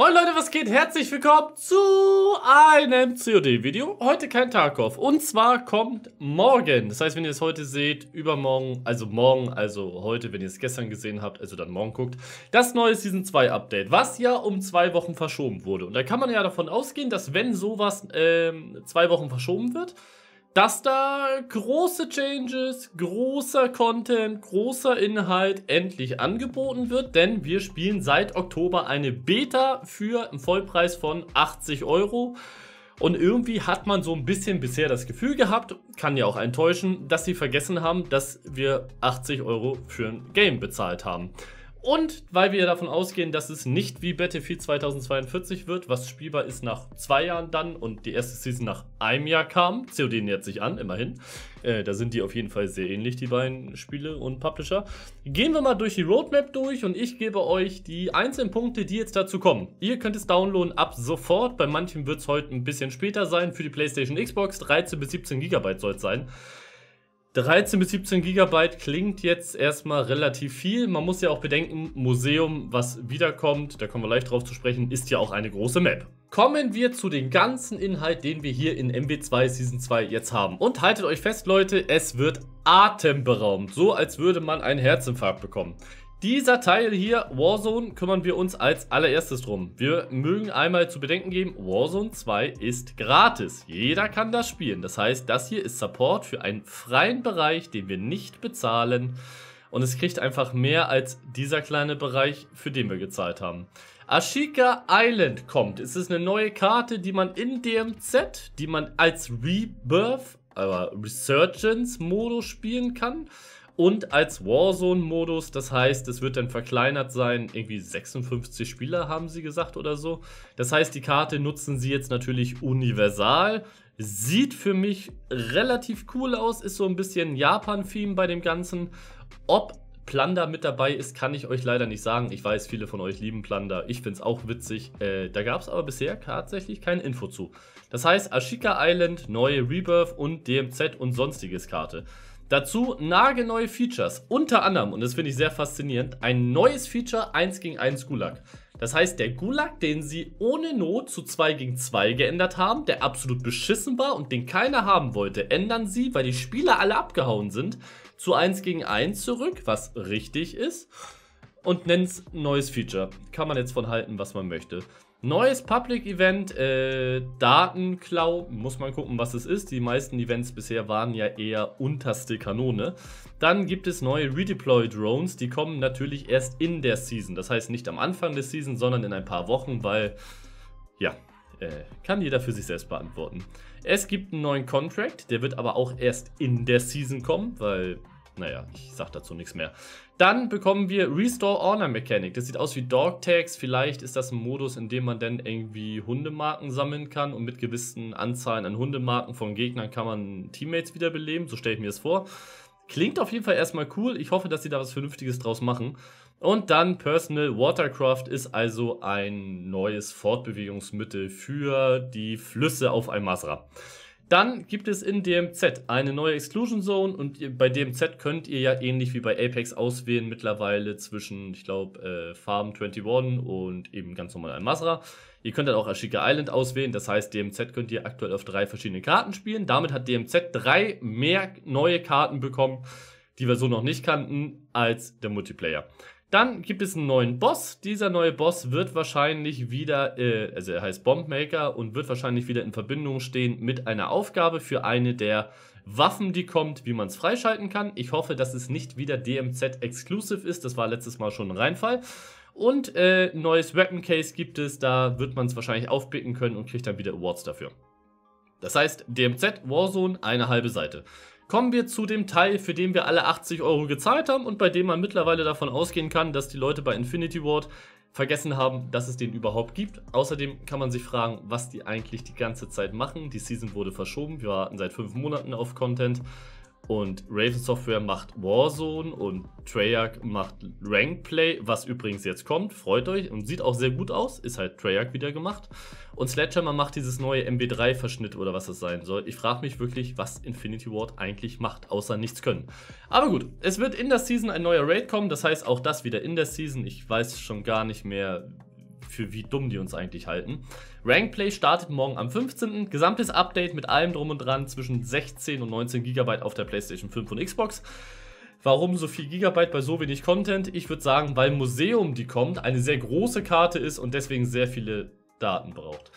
Moin Leute, was geht? Herzlich willkommen zu einem COD-Video. Heute kein Tarkov. Und zwar kommt morgen. Das heißt, wenn ihr es heute seht, übermorgen, also morgen, also heute, wenn ihr es gestern gesehen habt, also dann morgen guckt, das neue Season 2 Update, was ja um zwei Wochen verschoben wurde. Und da kann man ja davon ausgehen, dass wenn sowas ähm, zwei Wochen verschoben wird, dass da große Changes, großer Content, großer Inhalt endlich angeboten wird, denn wir spielen seit Oktober eine Beta für einen Vollpreis von 80 Euro. Und irgendwie hat man so ein bisschen bisher das Gefühl gehabt, kann ja auch enttäuschen, dass sie vergessen haben, dass wir 80 Euro für ein Game bezahlt haben. Und weil wir davon ausgehen, dass es nicht wie Battlefield 2042 wird, was spielbar ist nach zwei Jahren dann und die erste Season nach einem Jahr kam, COD nähert sich an, immerhin. Äh, da sind die auf jeden Fall sehr ähnlich, die beiden Spiele und Publisher. Gehen wir mal durch die Roadmap durch und ich gebe euch die einzelnen Punkte, die jetzt dazu kommen. Ihr könnt es downloaden ab sofort, bei manchen wird es heute ein bisschen später sein, für die PlayStation Xbox 13 bis 17 GB soll es sein. 13 bis 17 Gigabyte klingt jetzt erstmal relativ viel. Man muss ja auch bedenken, Museum, was wiederkommt, da kommen wir leicht drauf zu sprechen, ist ja auch eine große Map. Kommen wir zu dem ganzen Inhalt, den wir hier in MW2 Season 2 jetzt haben. Und haltet euch fest, Leute, es wird atemberaubend. So, als würde man einen Herzinfarkt bekommen. Dieser Teil hier, Warzone, kümmern wir uns als allererstes drum. Wir mögen einmal zu bedenken geben, Warzone 2 ist gratis. Jeder kann das spielen. Das heißt, das hier ist Support für einen freien Bereich, den wir nicht bezahlen. Und es kriegt einfach mehr als dieser kleine Bereich, für den wir gezahlt haben. Ashika Island kommt. Es ist eine neue Karte, die man in DMZ, die man als Rebirth, aber Resurgence-Modus spielen kann und als Warzone-Modus. Das heißt, es wird dann verkleinert sein. Irgendwie 56 Spieler haben sie gesagt oder so. Das heißt, die Karte nutzen sie jetzt natürlich universal. Sieht für mich relativ cool aus, ist so ein bisschen Japan-Theme bei dem Ganzen. Ob Plunder mit dabei ist, kann ich euch leider nicht sagen. Ich weiß, viele von euch lieben Plunder. Ich finde es auch witzig. Äh, da gab es aber bisher tatsächlich keine Info zu. Das heißt, Ashika Island, neue Rebirth und DMZ und sonstiges Karte. Dazu nagelneue Features. Unter anderem, und das finde ich sehr faszinierend, ein neues Feature 1 gegen 1 Gulag. Das heißt, der Gulag, den sie ohne Not zu 2 gegen 2 geändert haben, der absolut beschissen war und den keiner haben wollte, ändern sie, weil die Spieler alle abgehauen sind, zu 1 gegen 1 zurück, was richtig ist, und nennen es neues Feature. Kann man jetzt von halten, was man möchte. Neues Public Event, äh, Datenklau, muss man gucken, was es ist. Die meisten Events bisher waren ja eher unterste Kanone. Dann gibt es neue Redeploy Drones, die kommen natürlich erst in der Season. Das heißt nicht am Anfang der Season, sondern in ein paar Wochen, weil, ja, äh, kann jeder für sich selbst beantworten. Es gibt einen neuen Contract, der wird aber auch erst in der Season kommen, weil naja, ich sag dazu nichts mehr. Dann bekommen wir Restore Honor Mechanic. Das sieht aus wie Dog Tags. Vielleicht ist das ein Modus, in dem man dann irgendwie Hundemarken sammeln kann. Und mit gewissen Anzahlen an Hundemarken von Gegnern kann man Teammates wiederbeleben. So stelle ich mir das vor. Klingt auf jeden Fall erstmal cool. Ich hoffe, dass sie da was Vernünftiges draus machen. Und dann Personal Watercraft ist also ein neues Fortbewegungsmittel für die Flüsse auf Almazra. Dann gibt es in DMZ eine neue Exclusion Zone und bei DMZ könnt ihr ja ähnlich wie bei Apex auswählen mittlerweile zwischen, ich glaube, äh, Farm 21 und eben ganz normal ein Masra. Ihr könnt dann auch Ashika Island auswählen, das heißt DMZ könnt ihr aktuell auf drei verschiedene Karten spielen. Damit hat DMZ drei mehr neue Karten bekommen, die wir so noch nicht kannten, als der Multiplayer. Dann gibt es einen neuen Boss. Dieser neue Boss wird wahrscheinlich wieder, äh, also er heißt Bombmaker und wird wahrscheinlich wieder in Verbindung stehen mit einer Aufgabe für eine der Waffen, die kommt, wie man es freischalten kann. Ich hoffe, dass es nicht wieder DMZ-exclusive ist. Das war letztes Mal schon ein Reinfall. Und äh, neues Weapon Case gibt es, da wird man es wahrscheinlich aufpicken können und kriegt dann wieder Awards dafür. Das heißt, DMZ Warzone eine halbe Seite. Kommen wir zu dem Teil, für den wir alle 80 Euro gezahlt haben und bei dem man mittlerweile davon ausgehen kann, dass die Leute bei Infinity Ward vergessen haben, dass es den überhaupt gibt. Außerdem kann man sich fragen, was die eigentlich die ganze Zeit machen. Die Season wurde verschoben, wir warten seit fünf Monaten auf Content. Und Raven Software macht Warzone und Treyarch macht Rank Play, was übrigens jetzt kommt, freut euch und sieht auch sehr gut aus, ist halt Treyarch wieder gemacht. Und Sledgehammer macht dieses neue MB3-Verschnitt oder was das sein soll. Ich frage mich wirklich, was Infinity Ward eigentlich macht, außer nichts können. Aber gut, es wird in der Season ein neuer Raid kommen, das heißt auch das wieder in der Season. Ich weiß schon gar nicht mehr, für wie dumm die uns eigentlich halten. Rankplay startet morgen am 15. Gesamtes Update mit allem drum und dran zwischen 16 und 19 GB auf der PlayStation 5 und Xbox. Warum so viel Gigabyte bei so wenig Content? Ich würde sagen, weil Museum, die kommt, eine sehr große Karte ist und deswegen sehr viele Daten braucht.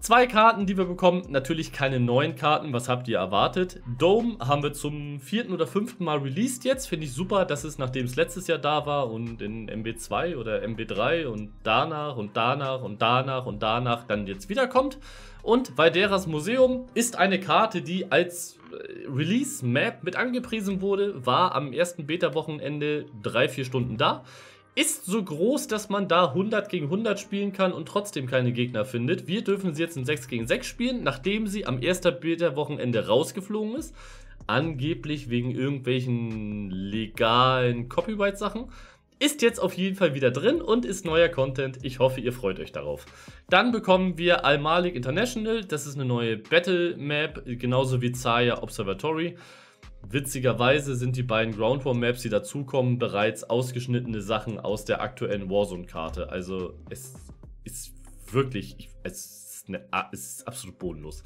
Zwei Karten, die wir bekommen, natürlich keine neuen Karten, was habt ihr erwartet? Dome haben wir zum vierten oder fünften Mal released jetzt, finde ich super, dass es nachdem es letztes Jahr da war und in MB2 oder MB3 und danach und danach und danach und danach dann jetzt wiederkommt. Und Valderas Museum ist eine Karte, die als äh, Release-Map mit angepriesen wurde, war am ersten Beta-Wochenende drei, vier Stunden da ist so groß, dass man da 100 gegen 100 spielen kann und trotzdem keine Gegner findet. Wir dürfen sie jetzt in 6 gegen 6 spielen, nachdem sie am 1. Beta-Wochenende rausgeflogen ist. Angeblich wegen irgendwelchen legalen Copyright-Sachen. Ist jetzt auf jeden Fall wieder drin und ist neuer Content. Ich hoffe, ihr freut euch darauf. Dann bekommen wir Almalik International. Das ist eine neue Battle-Map, genauso wie Zaya Observatory. Witzigerweise sind die beiden Ground War Maps, die dazukommen, bereits ausgeschnittene Sachen aus der aktuellen Warzone-Karte. Also es ist wirklich, es ist, eine, es ist absolut bodenlos.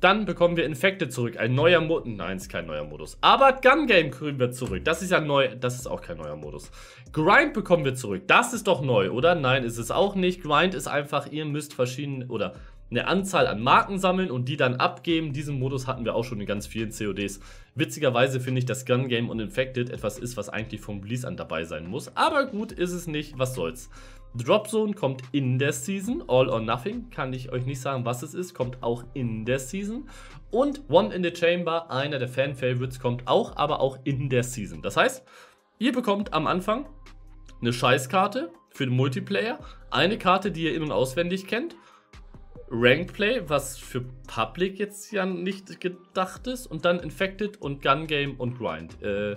Dann bekommen wir Infekte zurück, ein neuer Modus. Nein, ist kein neuer Modus. Aber Gun Game kriegen wir zurück. Das ist ja neu, das ist auch kein neuer Modus. Grind bekommen wir zurück. Das ist doch neu, oder? Nein, ist es auch nicht. Grind ist einfach, ihr müsst verschiedene, oder eine Anzahl an Marken sammeln und die dann abgeben. Diesen Modus hatten wir auch schon in ganz vielen CODs. Witzigerweise finde ich, dass Gun Game und Infected etwas ist, was eigentlich vom Release an dabei sein muss. Aber gut ist es nicht, was soll's. Drop Zone kommt in der Season. All or Nothing kann ich euch nicht sagen, was es ist, kommt auch in der Season. Und One in the Chamber, einer der Fan-Favorites, kommt auch, aber auch in der Season. Das heißt, ihr bekommt am Anfang eine Scheißkarte für den Multiplayer, eine Karte, die ihr in- und auswendig kennt Rankplay, was für Public jetzt ja nicht gedacht ist, und dann Infected und Gun Game und Grind. Äh,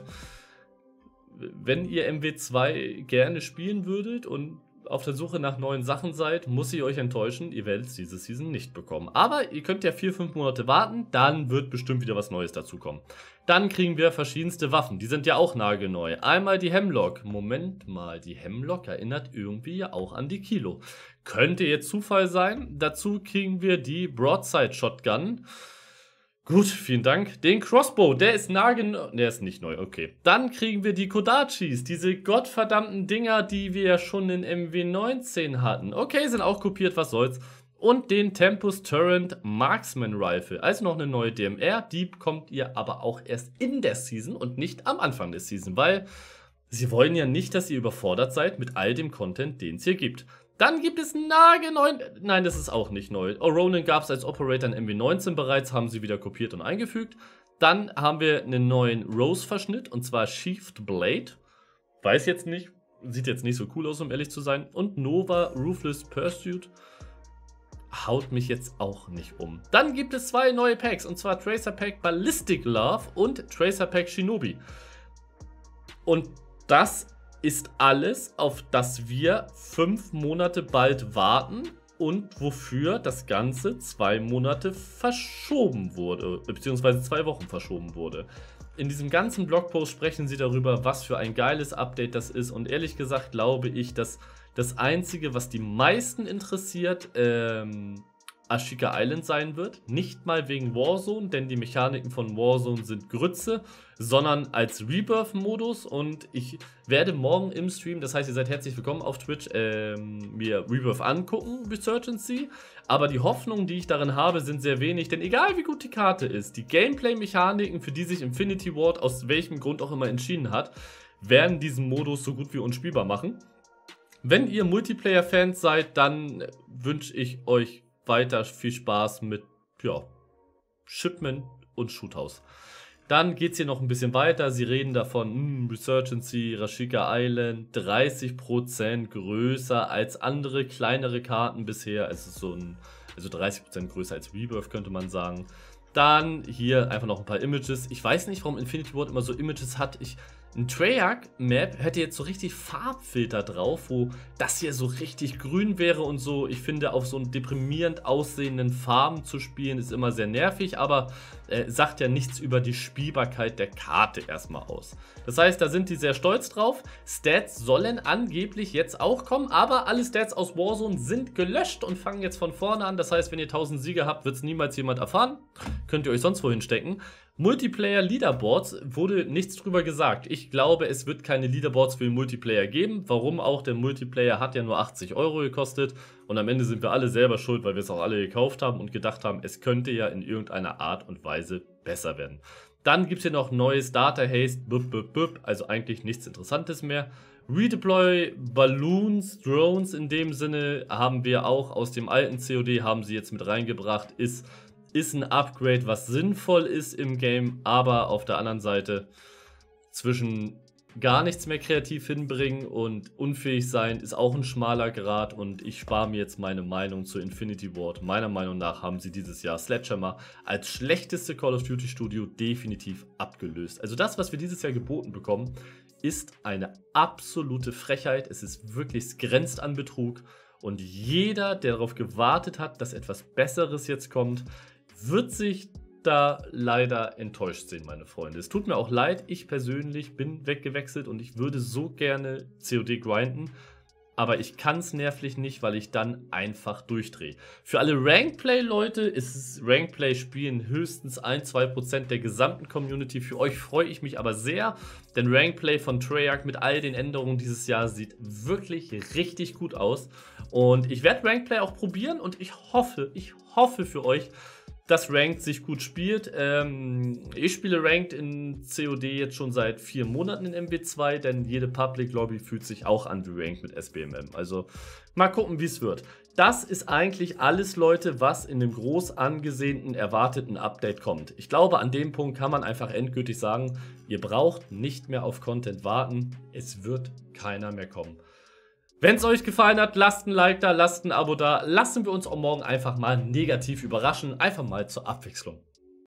wenn ihr MW2 gerne spielen würdet und auf der Suche nach neuen Sachen seid, muss ich euch enttäuschen, ihr werdet es diese Season nicht bekommen. Aber ihr könnt ja 4-5 Monate warten, dann wird bestimmt wieder was Neues dazukommen. Dann kriegen wir verschiedenste Waffen, die sind ja auch nagelneu. Einmal die Hemlock, Moment mal, die Hemlock erinnert irgendwie ja auch an die Kilo. Könnte jetzt Zufall sein, dazu kriegen wir die Broadside Shotgun. Gut, vielen Dank. Den Crossbow, der ist nagelneu. Der ist nicht neu, okay. Dann kriegen wir die Kodachis, diese gottverdammten Dinger, die wir ja schon in MW19 hatten. Okay, sind auch kopiert, was soll's. Und den Tempus Turrent Marksman Rifle, also noch eine neue DMR. Die kommt ihr aber auch erst in der Season und nicht am Anfang der Season, weil sie wollen ja nicht, dass ihr überfordert seid mit all dem Content, den es hier gibt. Dann gibt es Nage 9. Nein, das ist auch nicht neu. Oronin oh, gab es als Operator in MW19 bereits, haben sie wieder kopiert und eingefügt. Dann haben wir einen neuen Rose-Verschnitt und zwar Sheathed Blade. Weiß jetzt nicht, sieht jetzt nicht so cool aus, um ehrlich zu sein. Und Nova Ruthless Pursuit haut mich jetzt auch nicht um. Dann gibt es zwei neue Packs und zwar Tracer Pack Ballistic Love und Tracer Pack Shinobi. Und das ist alles, auf das wir fünf Monate bald warten und wofür das Ganze zwei Monate verschoben wurde, beziehungsweise zwei Wochen verschoben wurde. In diesem ganzen Blogpost sprechen sie darüber, was für ein geiles Update das ist. Und ehrlich gesagt glaube ich, dass das Einzige, was die meisten interessiert, ähm, Ashika Island sein wird. Nicht mal wegen Warzone, denn die Mechaniken von Warzone sind Grütze, sondern als Rebirth-Modus. Und ich werde morgen im Stream, das heißt, ihr seid herzlich willkommen auf Twitch, ähm, mir Rebirth angucken, Resurgency. Aber die Hoffnungen, die ich darin habe, sind sehr wenig, denn egal wie gut die Karte ist, die Gameplay-Mechaniken, für die sich Infinity Ward aus welchem Grund auch immer entschieden hat, werden diesen Modus so gut wie unspielbar machen. Wenn ihr Multiplayer-Fans seid, dann wünsche ich euch weiter viel Spaß mit, ja, Shipment und Shoothouse. Dann geht es hier noch ein bisschen weiter. Sie reden davon, mh, hm, Resurgency, Rashika Island, 30% größer als andere kleinere Karten bisher. Es so ein, also 30% größer als Rebirth, könnte man sagen. Dann hier einfach noch ein paar Images. Ich weiß nicht, warum Infinity Ward immer so Images hat. Ich ein Treyarch-Map hätte jetzt so richtig Farbfilter drauf, wo das hier so richtig grün wäre und so. Ich finde, auf so einen deprimierend aussehenden Farben zu spielen, ist immer sehr nervig, aber äh, sagt ja nichts über die Spielbarkeit der Karte erstmal aus. Das heißt, da sind die sehr stolz drauf. Stats sollen angeblich jetzt auch kommen, aber alle Stats aus Warzone sind gelöscht und fangen jetzt von vorne an. Das heißt, wenn ihr 1000 Siege habt, wird es niemals jemand erfahren. Könnt ihr euch sonst wohin stecken. Multiplayer Leaderboards wurde nichts drüber gesagt. Ich glaube, es wird keine Leaderboards für den Multiplayer geben. Warum auch? Der Multiplayer hat ja nur 80 Euro gekostet und am Ende sind wir alle selber schuld, weil wir es auch alle gekauft haben und gedacht haben, es könnte ja in irgendeiner Art und Weise besser werden. Dann gibt es hier noch neues Data Haste, bup, bup, bup, also eigentlich nichts Interessantes mehr. Redeploy Balloons, Drones in dem Sinne haben wir auch aus dem alten COD, haben sie jetzt mit reingebracht, ist ist ein Upgrade, was sinnvoll ist im Game, aber auf der anderen Seite zwischen gar nichts mehr kreativ hinbringen und unfähig sein ist auch ein schmaler Grad und ich spare mir jetzt meine Meinung zu Infinity Ward. Meiner Meinung nach haben sie dieses Jahr Sledgehammer als schlechteste Call of Duty Studio definitiv abgelöst. Also das, was wir dieses Jahr geboten bekommen, ist eine absolute Frechheit. Es ist wirklich, grenzt an Betrug und jeder, der darauf gewartet hat, dass etwas Besseres jetzt kommt, wird sich da leider enttäuscht sehen, meine Freunde. Es tut mir auch leid, ich persönlich bin weggewechselt und ich würde so gerne COD grinden, aber ich kann es nervlich nicht, weil ich dann einfach durchdrehe. Für alle Rankplay-Leute ist Rankplay-Spielen höchstens 1-2% der gesamten Community. Für euch freue ich mich aber sehr, denn Rankplay von Treyarch mit all den Änderungen dieses Jahr sieht wirklich richtig gut aus. Und ich werde Rankplay auch probieren und ich hoffe, ich hoffe für euch, das Ranked sich gut spielt. Ähm, ich spiele Ranked in COD jetzt schon seit vier Monaten in MW2, denn jede Public Lobby fühlt sich auch an wie Ranked mit SBMM. Also mal gucken, wie es wird. Das ist eigentlich alles, Leute, was in dem groß angesehenen, erwarteten Update kommt. Ich glaube, an dem Punkt kann man einfach endgültig sagen, ihr braucht nicht mehr auf Content warten. Es wird keiner mehr kommen. Wenn es euch gefallen hat, lasst ein Like da, lasst ein Abo da. Lassen wir uns auch morgen einfach mal negativ überraschen. Einfach mal zur Abwechslung.